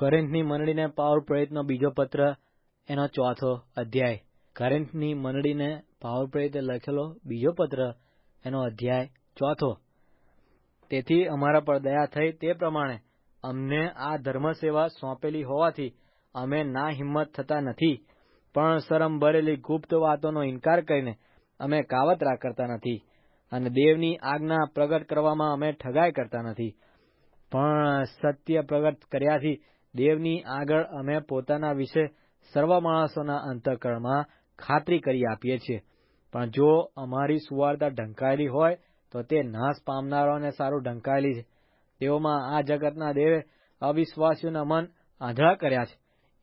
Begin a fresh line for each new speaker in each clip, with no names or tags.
કરંટની મંડળીને પાવર પ્રેરિતનો બીજો પત્ર એનો ચોથો અધ્યાય કરંટની મંડળીને પાવર પ્રેરિતે લખેલો બીજો પત્ર એનો અધ્યાય ચોથો તેથી અમારા પર દયા થઈ તે પ્રમાણે અમને આ ધર્મ સેવા સોંપેલી હોવાથી અમે ના હિંમત થતા નથી પણ શરમ ભરેલી ગુપ્ત વાતોનો ઇનકાર કરીને અમે કાવતરા કરતા નથી અને દેવની આજ્ઞા પ્રગટ કરવામાં અમે ઠગાઈ કરતા નથી પણ સત્ય પ્રગટ કર્યાથી દેવની આગળ અમે પોતાના વિશે સર્વ માણસોના અંતઃકરણમાં ખાતરી કરી આપીએ છીએ પણ જો અમારી સુવાર્તા ઢંકાયેલી હોય તો તે નાશ પામનારાઓને સારું ઢંકાયેલી છે તેઓમાં આ જગતના દેવે અવિશ્વાસીઓના મન આંધળા કર્યા છે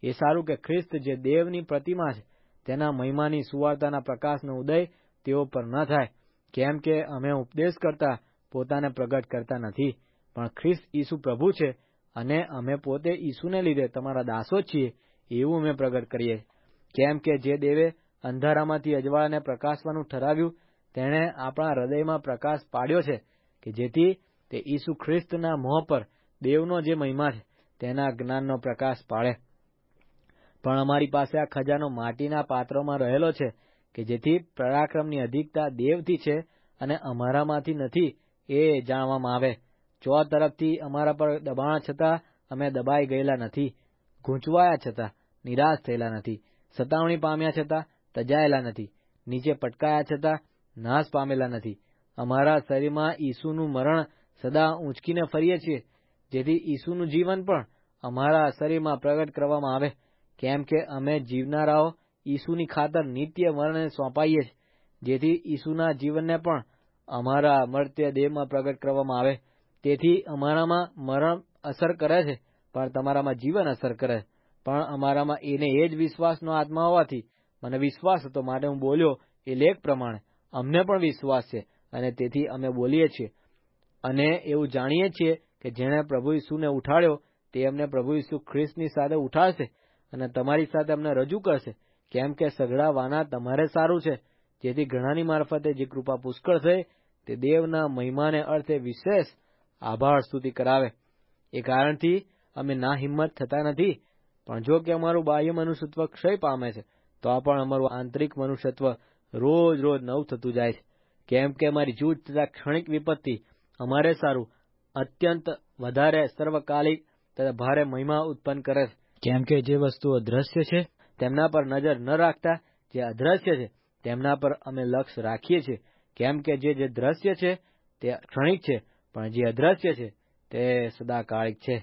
એ સારું કે ખ્રિસ્ત જે દેવની પ્રતિમા છે તેના મહિમાની સુવાર્તાના પ્રકાશનો ઉદય તેઓ પર ન થાય કેમ કે અમે ઉપદેશ કરતા પોતાને પ્રગટ કરતા નથી પણ ખ્રિસ્ત ઈસુ પ્રભુ છે અને અમે પોતે ઈસુને લીધે તમારા દાસો છીએ એવું અમે પ્રગટ કરીએ કેમ કે જે દેવે અંધારામાંથી અજવાળાને પ્રકાશવાનું ઠરાવ્યું તેણે આપણા હૃદયમાં પ્રકાશ પાડ્યો છે કે જેથી તે ઈસુ ખ્રિસ્તના મોહ પર દેવનો જે મહિમા છે તેના જ્ઞાનનો પ્રકાશ પાડે પણ અમારી પાસે આ ખજાનો માટીના પાત્રોમાં રહેલો છે કે જેથી પરાક્રમની અધિકતા દેવથી છે અને અમારામાંથી નથી એ જાણવામાં આવે ચોર તરફથી અમારા પર દબાણ છતાં અમે દબાઈ ગયેલા નથી ગૂંચવાયા છતાં નિરાશ થયેલા નથી સતાવણી પામ્યા છતાં તજાયેલા નથી નીચે પટકાયા છતાં નાશ પામેલા નથી અમારા શરીરમાં ઈસુનું મરણ સદા ઊંચકીને ફરીએ છીએ જેથી ઈસુનું જીવન પણ અમારા શરીરમાં પ્રગટ કરવામાં આવે કેમ કે અમે જીવનારાઓ ઈસુની ખાતર નિત્ય મરણને સોંપાઈએ છીએ જેથી ઈસુના જીવનને પણ અમારા મર્ત્ય દેહમાં પ્રગટ કરવામાં આવે તેથી અમારામાં મરણ અસર કરે છે પણ તમારામાં જીવન અસર કરે પણ અમારામાં એને એ જ વિશ્વાસનો આત્મા હોવાથી મને વિશ્વાસ હતો માટે હું બોલ્યો એ લેખ પ્રમાણે અમને પણ વિશ્વાસ છે અને તેથી અમે બોલીએ છીએ અને એવું જાણીએ છીએ કે જેણે પ્રભુ ઈસુને ઉઠાડ્યો તે અમને પ્રભુ ઈસુ ખ્રિસ્તની સાથે ઉઠાડશે અને તમારી સાથે અમને રજૂ કરશે કેમ કે વાના તમારે સારું છે જેથી ઘણાની મારફતે જે કૃપા પુષ્કળ થઈ તે દેવના મહિમાને અર્થે વિશેષ આભાર સ્તુતિ કરાવે એ કારણથી અમે ના હિંમત થતા નથી પણ જો કે અમારું બાહ્ય મનુષ્યત્વ ક્ષય પામે છે તો આ પણ અમારું આંતરિક મનુષ્યત્વ રોજ રોજ નવું થતું જાય છે કેમ કે અમારી જૂજ તથા ક્ષણિક વિપત્તિ અમારે સારું અત્યંત વધારે સર્વકાલિક તથા ભારે મહિમા ઉત્પન્ન કરે છે કેમ કે જે વસ્તુઓ દ્રશ્ય છે તેમના પર નજર ન રાખતા જે અદ્રશ્ય છે તેમના પર અમે લક્ષ રાખીએ છીએ કેમ કે જે જે દ્રશ્ય છે તે ક્ષણિક છે પણ જે અદ્રશ્ય છે તે સદાકાલિક છે